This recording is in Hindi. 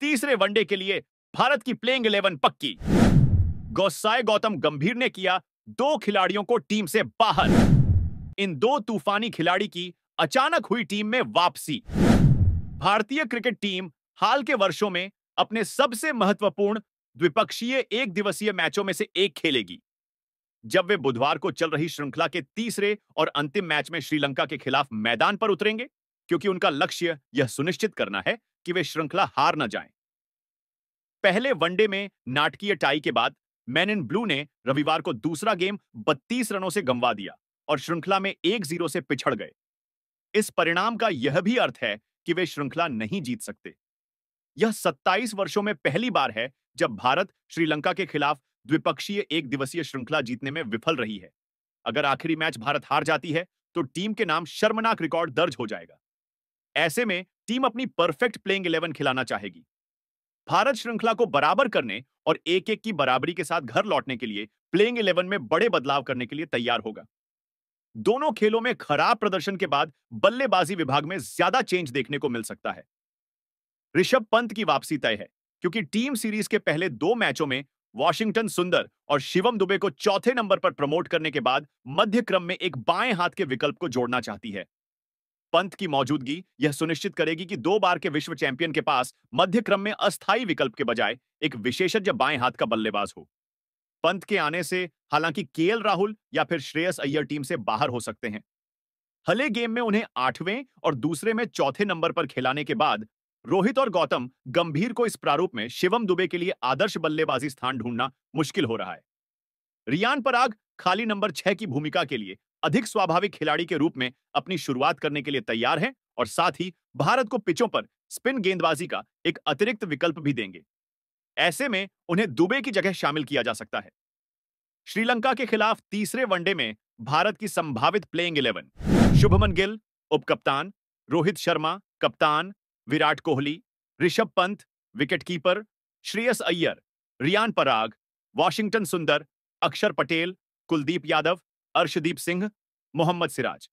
तीसरे वनडे के लिए भारत की प्लेइंग इलेवन पक्की गौसाई गौतम गंभीर ने किया दो खिलाड़ियों को टीम से बाहर इन दो तूफानी खिलाड़ी की अचानक हुई टीम में वापसी भारतीय क्रिकेट टीम हाल के वर्षों में अपने सबसे महत्वपूर्ण द्विपक्षीय एक दिवसीय मैचों में से एक खेलेगी जब वे बुधवार को चल रही श्रृंखला के तीसरे और अंतिम मैच में श्रीलंका के खिलाफ मैदान पर उतरेंगे क्योंकि उनका लक्ष्य यह सुनिश्चित करना है कि वे श्रृंखला हार न जाएं। पहले वनडे में नाटकीय टाई के बाद मैन इन ब्लू ने रविवार को दूसरा गेम 32 रनों से गंवा दिया और श्रृंखला में एक जीरो से पिछड़ गए इस परिणाम का यह भी अर्थ है कि वे श्रृंखला नहीं जीत सकते यह 27 वर्षों में पहली बार है जब भारत श्रीलंका के खिलाफ द्विपक्षीय एक दिवसीय श्रृंखला जीतने में विफल रही है अगर आखिरी मैच भारत हार जाती है तो टीम के नाम शर्मनाक रिकॉर्ड दर्ज हो जाएगा ऐसे में टीम अपनी परफेक्ट प्लेइंग इलेवन खिलाना चाहेगी भारत श्रृंखला को बराबर करने और एक एक की बराबरी के साथ घर लौटने के लिए प्लेइंग इलेवन में बड़े बदलाव करने के लिए तैयार होगा दोनों खेलों में खराब प्रदर्शन के बाद बल्लेबाजी विभाग में ज्यादा चेंज देखने को मिल सकता है ऋषभ पंत की वापसी तय है क्योंकि टीम सीरीज के पहले दो मैचों में वॉशिंगटन सुंदर और शिवम दुबे को चौथे नंबर पर प्रमोट करने के बाद मध्य क्रम में एक बाएं हाथ के विकल्प को जोड़ना चाहती है पंत की मौजूदगी यह सुनिश्चित करेगी कि दो बार के विश्व चैंपियन के पास मध्य क्रम में अस्थायी विकल्प के बजाय एक विशेषज्ञ बाएं हाथ का बल्लेबाज हो पंत के आने से हालांकि के राहुल या फिर श्रेयस अय्यर टीम से बाहर हो सकते हैं हले गेम में उन्हें आठवें और दूसरे में चौथे नंबर पर खिलाने के बाद रोहित और गौतम गंभीर को इस प्रारूप में शिवम दुबे के लिए आदर्श बल्लेबाजी स्थान ढूंढना मुश्किल हो रहा है रियान पराग खाली नंबर छह की भूमिका के लिए अधिक स्वाभाविक खिलाड़ी के रूप में अपनी शुरुआत करने के लिए तैयार हैं और साथ ही भारत को पिचों पर स्पिन गेंदबाजी का एक अतिरिक्त विकल्प भी देंगे ऐसे में उन्हें दुबे की जगह शामिल किया जा सकता है श्रीलंका के खिलाफ तीसरे वनडे में भारत की संभावित प्लेइंग इलेवन शुभमन गिल उपकप्तान रोहित शर्मा कप्तान विराट कोहली ऋषभ पंत विकेटकीपर श्रेयस अय्यर रियान पराग वॉशिंगटन सुंदर अक्षर पटेल कुलदीप यादव अर्शदीप सिंह मोहम्मद सिराज